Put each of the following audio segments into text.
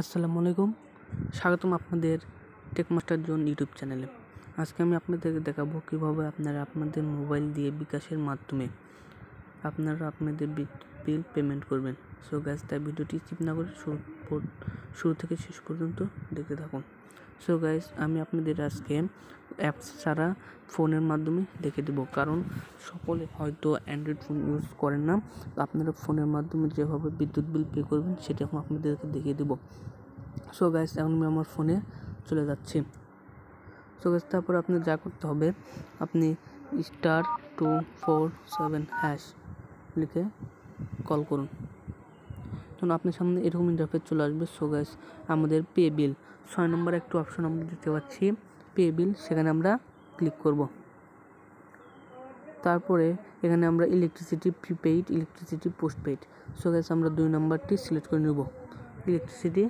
আসসালামু আলাইকুম স্বাগতম আপনাদের টেকমাস্টার জোন ইউটিউব চ্যানেলে আজকে আমি আপনাদেরকে দেখাবো কীভাবে আপনারা আপনাদের মোবাইল দিয়ে বিকাশের মাধ্যমে আপনারা আপনাদের বিল পেমেন্ট করবেন সো গ্যাস তাই ভিডিওটি স্কিপ না করে শুরু শুরু থেকে শেষ পর্যন্ত দেখতে থাকুন সো গ্যাস আমি আপনাদের আজকে অ্যাপস ছাড়া ফোনের মাধ্যমে দেখে দেব কারণ সকলে হয়তো অ্যান্ড্রয়েড ফোন ইউজ করেন না আপনারা ফোনের মাধ্যমে যেভাবে বিদ্যুৎ বিল পে করবেন সেটা এখন আপনাদেরকে দেখিয়ে দেবো সো গ্যাস এখন আমি আমার ফোনে চলে যাচ্ছি সো গ্যাস তারপর আপনার যা করতে হবে আপনি star two four seven hash লিখে কল করুন তখন আপনার সামনে এরকম ইন্টারফেস চলে আসবে সো গ্যাস আমাদের পে বিল ছয় নম্বর একটু অপশন আমরা দেখতে পাচ্ছি পে বিল সেখানে আমরা ক্লিক করব তারপরে এখানে আমরা electricity prepaid electricity postpaid so guys আমরা দুই নম্বরটি সিলেক্ট করে নেব ইলেকট্রিসিটি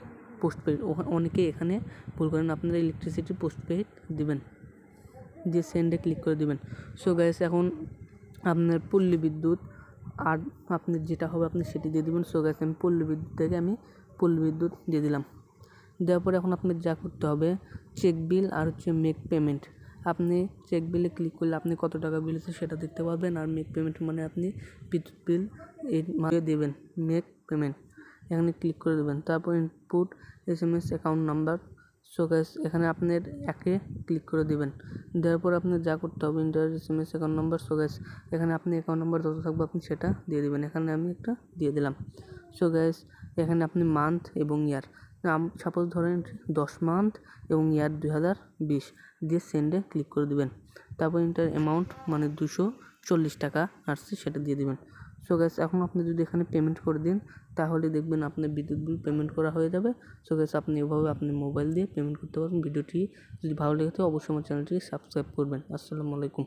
পোস্টপেইড অনেকে এখানে ভুল করেন আপনারা ইলেকট্রিসিটি পোস্টপেইড দিবেন দিয়ে সেন্ডে ক্লিক করে দিবেন সো গ্যাস এখন আপনার পল্লী বিদ্যুৎ আর আপনি যেটা হবে আপনি সেটি দিয়ে দেবেন সো গ্যাস আমি পল্লী বিদ্যুৎ থেকে আমি পল্লী বিদ্যুৎ দিয়ে দিলাম দেওয়ার পরে এখন আপনার যা করতে হবে চেক বিল আর হচ্ছে মেক পেমেন্ট আপনি চেক বিলে ক্লিক করলে আপনি কত টাকা বিল আছে সেটা দেখতে পাবেন আর মেক পেমেন্ট মানে আপনি বিদ্যুৎ বিল এর মাঝে দেবেন মেক পেমেন্ট এখানে ক্লিক করে দেবেন তারপর input S M S account number so guys এখানে আপনার একে ক্লিক করে দিবেন দেওয়ার পর আপনার যা করতে হবে enter S M S account number so guys এখানে আপনি অ্যাকাউন্ট নম্বর যত থাকবে আপনি সেটা দিয়ে দিবেন এখানে আমি একটা দিয়ে দিলাম সো গাইস এখানে আপনি মান্থ এবং ইয়ার সাপোজ ধরেন দশ মান্থ এবং ইয়ার দুই হাজার বিশ দিয়ে সেন্ডে ক্লিক করে দিবেন তারপর এটার অ্যামাউন্ট মানে দুশো চল্লিশ টাকা আসছে সেটা দিয়ে দিবেন সো গ্যাস এখন আপনি যদি এখানে পেমেন্ট করে দিন তাহলে দেখবেন আপনার বিদ্যুৎ বিল পেমেন্ট করা হয়ে যাবে সো গ্যাস আপনি এভাবে আপনি মোবাইল দিয়ে পেমেন্ট করতে পারবেন ভিডিওটি যদি ভালো লেগে থাকে অবশ্যই আমার চ্যানেলটি সাবস্ক্রাইব করবেন আসসালামু আলাইকুম